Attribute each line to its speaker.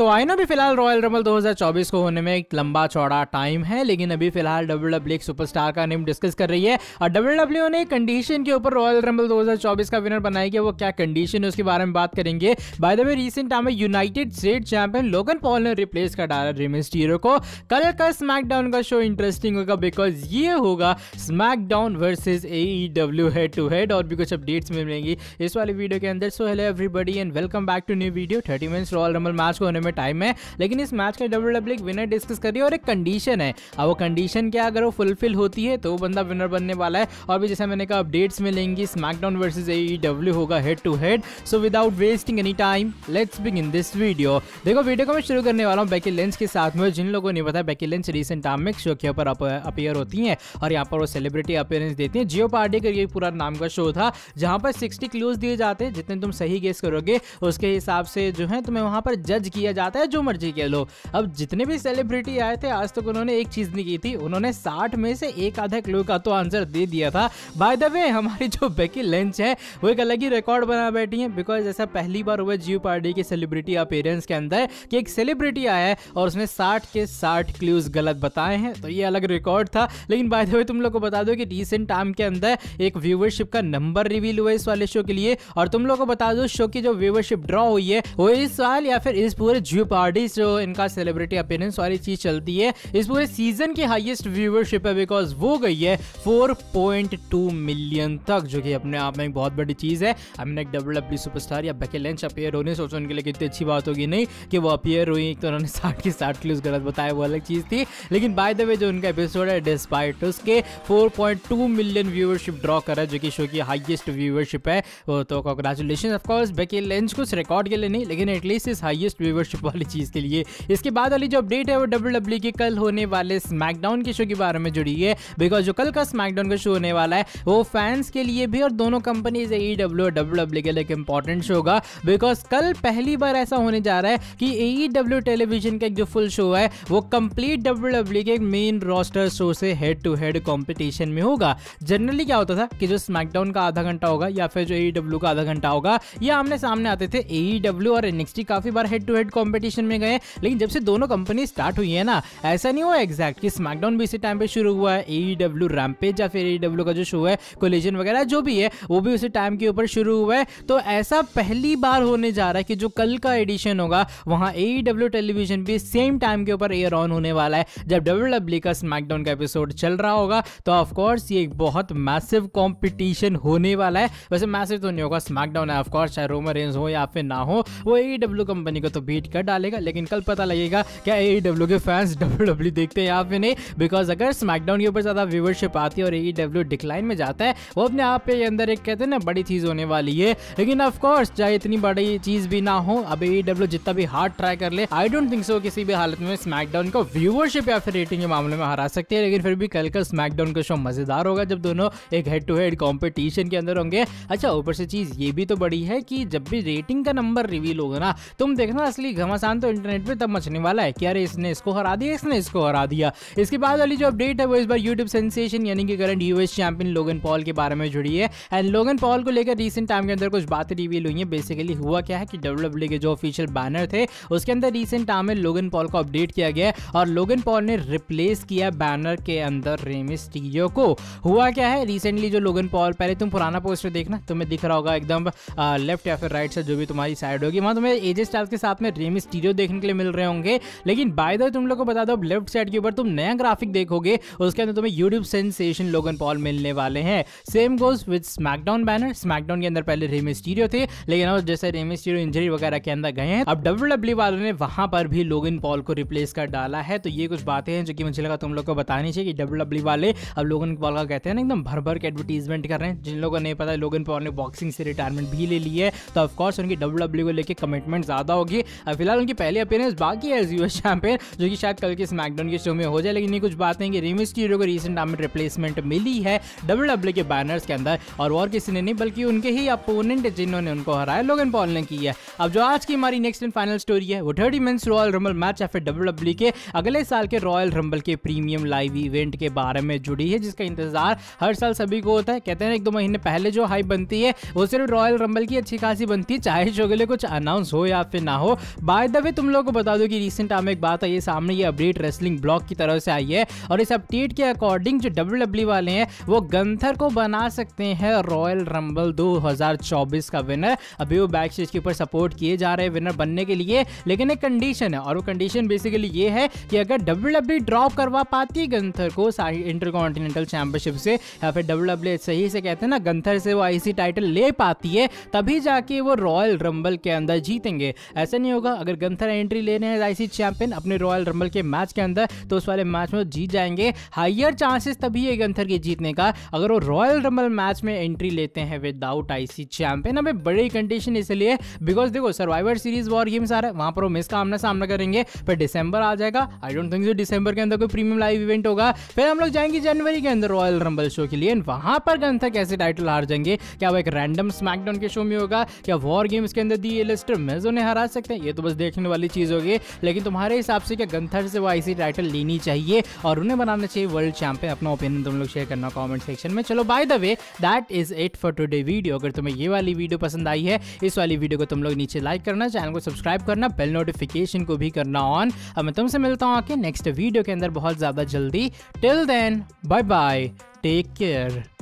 Speaker 1: तो आईना भी फिलहाल रॉयल रमल 2024 को होने में एक लंबा चौड़ा टाइम है लेकिन अभी फिलहाल डब्ल्यू डब्ल्यू e एक सुपरस्टार का नेम डिस्कस कर रही है और डब्ल्यू डब्ल्यू e ने कंडीशन के ऊपर रॉयल रमल 2024 का विनर बनाया गया वो क्या कंडीशन है उसके बारे में बात करेंगे by the way recent time में United State champion Logan Paul ने रिप्लेस कर डाला रिमिस टीरो को कल का स्मैकडाउन का शो इंटरेस्टिंग होगा बिकॉज ये होगा SmackDown versus A E W head to head और भी कुछ अपडेट्स मिलेंगी इस वाले वीडियो के अंदर so hello everybody and welcome back to new video thirty minutes royal rumble match को होने में में टाइम है लेकिन इस मैच का डब्ल्यू डब्ल्यू विनर डिस्कस कर रही है और एक कंडीशन है अब वो कंडीशन क्या अगर वो फुलफिल होती है तो वो बंदा विनर बनने वाला है और भी जैसे मैंने कहा अपडेट्स मिलेंगी स्मैकडाउन वर्सेज ए डब्ल्यू होगा head to head so without wasting any time let's begin this video देखो वीडियो को मैं शुरू करने वाला हूँ बैकी लेंस के साथ में जिन लोगों ने बताया बैकी लेंस रिसेंट टाइम में शो के ऊपर अपेयर होती हैं और यहाँ पर वो सेलिब्रिटी अपेयरेंस देती हैं जियो पार्टी का ये पूरा नाम का शो था जहाँ पर सिक्सटी क्लूज दिए जाते हैं जितने तुम सही गेस करोगे उसके हिसाब से जो है तुम्हें वहाँ पर जज किया जाता है जो मर्जी के लो अब जितने भी सेलिब्रिटी आए थे आज तक उन्होंने एक चीज़ नहीं की थी उन्होंने साठ में से एक आधा क्लू का तो आंसर दे दिया था बाय द वे हमारी जो बेकी लेंच है वो एक अलग ही रिकॉर्ड बना बैठी है बिकॉज ऐसा पहली बार हुआ जियो पार्टी के सेलिब्रिटी अपेरेंस के अंदर कि एक सेलिब्रिटी आया है और उसने साठ के साठ क्लूज गलत बताए हैं तो ये अलग रिकॉर्ड था लेकिन बाय द वे तुम लोग को बता दो कि रिसेंट टाइम के अंदर एक व्यूवरशिप का नंबर रिवील हुआ इस वाले शो के लिए और तुम लोग को बता दो शो की जो व्यूवरशिप ड्रॉ हुई है वो इस साल या फिर इस पूरे जियो पार्टी जो इनका सेलिब्रिटी अपेयरेंस वाली चीज़ चलती है इस पूरे सीजन की हाइएस्ट व्यूवरशिप है बिकॉज वो गई है 4.2 मिलियन तक जो कि अपने आप में एक बहुत बड़ी चीज़ है आई मीन एक डब्ल्यू डब्ल्यू सुपर स्टार या बेके लेंच अपेयर होने सोचो उनके लिए कितनी अच्छी बात होगी नहीं कि वो अपेयर हुई तो उन्होंने साठ की साठ किलो गलत बताया वो अलग चीज़ थी लेकिन बाय द वे जो उनका एपिसोड है डिस्पाइट उसके 4.2 मिलियन व्यूवरशिप ड्रॉ करा जो कि शो की हाइएस्ट व्यूवरशिप है वो तो कॉन्ग्रेचुलेशन ऑफकोर्स बेके लेंच कुछ रिकॉर्ड के लिए नहीं लेकिन एटलीस्ट इस हाइएस्ट व्यूवरशिप स्पॉन्सरशिप वाली चीज़ के लिए इसके बाद वाली जो अपडेट है वो डब्ल्यू डब्ल्यू के कल होने वाले स्मैकडाउन के शो के बारे में जुड़ी है बिकॉज जो कल का स्मैकडाउन का शो होने वाला है वो फैंस के लिए भी और दोनों कंपनीज ए डब्ल्यू और डब्ल्यू डब्ल्यू e के लिए एक इंपॉर्टेंट शो होगा बिकॉज कल पहली बार ऐसा होने जा रहा है कि ए डब्ल्यू टेलीविजन का एक जो फुल शो है वो कंप्लीट डब्ल्यू डब्ल्यू के मेन रोस्टर शो से हेड टू हेड कॉम्पिटिशन में होगा जनरली क्या होता था कि जो स्मैकडाउन का आधा घंटा होगा या फिर जो ए e का आधा घंटा होगा ये आमने सामने आते थे ए e और एनएक्सटी काफी बार हेड टू हेड कॉम्पिटिशन में गए लेकिन जब से दोनों कंपनी स्टार्ट हुई है ना ऐसा नहीं हुआ एग्जैक्ट कि स्मैकडाउन भी इसी टाइम पे शुरू हुआ है ई डब्ल्यू रैमपेज या फिर ई डब्ल्यू e का जो शो है कोलिजन वगैरह जो भी है वो भी उसी टाइम के ऊपर शुरू हुआ है तो ऐसा पहली बार होने जा रहा है कि जो कल का एडिशन होगा वहाँ ए डब्ल्यू टेलीविजन भी सेम टाइम के ऊपर एयर ऑन होने वाला है जब डब्ल्यू डब्ल्यू e का स्मैकडाउन का एपिसोड चल रहा होगा तो ऑफकोर्स ये एक बहुत मैसिव कॉम्पिटिशन होने वाला है वैसे मैसिव तो नहीं होगा स्मैकडाउन है ऑफकोर्स चाहे रोमर रेंज हो या फिर ना हो वो ए डब्ल्यू कंपनी को तो बीट कर डालेगा लेकिन कल पता लगेगा क्या ए e के फैंस डब्ल्यू e देखते हैं या फिर नहीं बिकॉज अगर स्मैकडाउन के ऊपर ज़्यादा व्यूवरशिप आती है और ए डिक्लाइन e में जाता है वो अपने आप के अंदर एक कहते हैं ना बड़ी चीज़ होने वाली है लेकिन ऑफकोर्स चाहे इतनी बड़ी चीज़ भी ना हो अब ए जितना भी हार्ड ट्राई कर ले आई डोंट थिंक सो किसी भी हालत में स्मैकडाउन को व्यूवरशिप या फिर रेटिंग के मामले में हरा सकती है लेकिन फिर भी कल का स्मैकडाउन का शो मज़ेदार होगा जब दोनों एक हेड टू हेड कॉम्पिटिशन के अंदर होंगे अच्छा ऊपर से चीज़ ये भी तो बड़ी है कि जब भी रेटिंग का नंबर रिवील होगा ना तुम देखना असली घमासान तो इंटरनेट पर तब मचने वाला है कि अरे इसने इसको हरा दिया इसने इसको हरा दिया इसके बाद वाली जो अपडेट है वो इस बार यूट्यूब सेंसेशन यानी कि current US champion Logan Paul के बारे में जुड़ी है एंड लोगन पॉल को लेकर रिसेंट टाइम के अंदर कुछ बातें रिवील हुई है बेसिकली हुआ क्या है कि डब्ल्यू e के जो ऑफिशियल बैनर थे उसके अंदर रिसेंट टाइम में लोगन पॉल को अपडेट किया गया और लोगन पॉल ने रिप्लेस किया बैनर के अंदर रेमिस टीजो को हुआ क्या है रिसेंटली जो लोगन पॉल पहले तुम पुराना पोस्टर देखना तुम्हें दिख रहा होगा एकदम लेफ्ट या फिर राइट से जो भी तुम्हारी साइड होगी वहाँ तुम्हें एजेस के साथ में सेम स्टीरियो देखने के लिए मिल रहे होंगे लेकिन बाय द तुम लोग को बता दो अब लेफ्ट साइड के ऊपर तुम नया ग्राफिक देखोगे उसके अंदर तुम्हें यूट्यूब सेंसेशन लोगन पॉल मिलने वाले हैं same goes with SmackDown banner SmackDown के अंदर पहले रेम स्टीरियो थे लेकिन अब जैसे रेम स्टीरियो इंजरी वगैरह के अंदर गए हैं अब डब्ल्यू e वालों ने वहां पर भी लोगन पॉल को रिप्लेस कर डाला है तो ये कुछ बातें हैं जो कि मुझे लगा तुम लोग को बतानी चाहिए कि डब्ल्यू e वाले अब लोगन पॉल का कहते हैं ना एकदम भर भर के एडवर्टीजमेंट कर रहे हैं जिन लोगों को नहीं पता लोगन पॉल ने बॉक्सिंग से रिटायरमेंट भी ले लिया है तो ऑफकोर्स उनकी डब्ल्यू डब्ल्यू e को लेकर कमिटमेंट ज्यादा होगी अब फिलहाल उनकी पहली अपियरेंस बाकी है यूएस चैंपियन जो कि शायद कल के स्मैकडाउन के शो में हो जाए लेकिन ये कुछ बात नहीं कि रिमिस्टीरियो को रिसेंट नाम में रिप्लेसमेंट मिली है डब्ल्यू डब्ल्यू के बैनर्स के अंदर और और किसी ने नहीं बल्कि उनके ही अपोनेंट जिन्होंने उनको हराया लोगन पॉल ने की है अब जो आज की हमारी नेक्स्ट एंड फाइनल स्टोरी है वो thirty minutes royal rumble match या फिर डब्ल्यू डब्ल्यू के अगले साल के रॉयल रंबल के प्रीमियम लाइव इवेंट के बारे में जुड़ी है जिसका इंतजार हर साल सभी को होता है कहते हैं एक दो महीने पहले जो हाइप बनती है वो सिर्फ रॉयल रंबल की अच्छी खासी बनती है चाहे जो अगले कुछ अनाउंस हो या फिर ना हो बाय द वे तुम लोग को बता दो कि रिसेंट हम एक बात आई है सामने ये अपडेट रेसलिंग ब्लॉक की तरफ से आई है और इस अपडेट के अकॉर्डिंग जो डब्ल्यू डब्ल्यू e वाले हैं वो गंथर को बना सकते हैं रॉयल रंबल 2024 का विनर अभी वो बैक स्टेज के ऊपर सपोर्ट किए जा रहे हैं विनर बनने के लिए लेकिन एक कंडीशन है और वो कंडीशन बेसिकली ये है कि अगर डब्ल्यू डब्ल्यू ड्रॉप करवा पाती है गंथर को इंटर कॉन्टिनेंटल चैंपियनशिप से या फिर डब्ल्यू डब्ल्यू e सही से कहते हैं ना गंथर से वो आईसी टाइटल ले पाती है तभी जाके वो रॉयल रंबल के अंदर जीतेंगे ऐसा नहीं होगा होगा अगर गंथर एंट्री लेने हैं आईसी चैंपियन अपने रॉयल रंबल के मैच के अंदर तो उस वाले मैच में जीत जाएंगे हाइयर चांसेस तभी है गंथर के जीतने का अगर वो रॉयल रंबल मैच में एंट्री लेते हैं विदाउट आईसी चैंपियन अब बड़ी कंडीशन इसलिए बिकॉज देखो सर्वाइवर सीरीज वॉर गेम्स आ रहे हैं वहां पर वो मिस का आमना सामना करेंगे फिर डिसंबर आ जाएगा आई डोंट थिंक डिसंबर के अंदर कोई प्रीमियम लाइव इवेंट होगा फिर हम लोग जाएंगे जनवरी के अंदर रॉयल रंबल शो के लिए वहां पर गंथर कैसे टाइटल हार जाएंगे क्या वो एक रैंडम स्मैकडाउन के शो में होगा क्या वॉर गेम्स के अंदर दी एलिस्टर मेजो ने हरा सकते हैं ये तो तो बस देखने वाली चीज़ होगी लेकिन तुम्हारे हिसाब से क्या गंथर से वो आईसी टाइटल लेनी चाहिए और उन्हें बनाना चाहिए वर्ल्ड चैंपियन अपना ओपिनियन तुम लोग शेयर करना कॉमेंट सेक्शन में चलो by the way that is it for today video अगर तुम्हें ये वाली वीडियो पसंद आई है इस वाली वीडियो को तुम लोग नीचे लाइक करना चैनल को सब्सक्राइब करना बेल नोटिफिकेशन को भी करना ऑन अब मैं तुमसे मिलता हूँ आके नेक्स्ट वीडियो के अंदर बहुत ज़्यादा जल्दी till then bye bye take care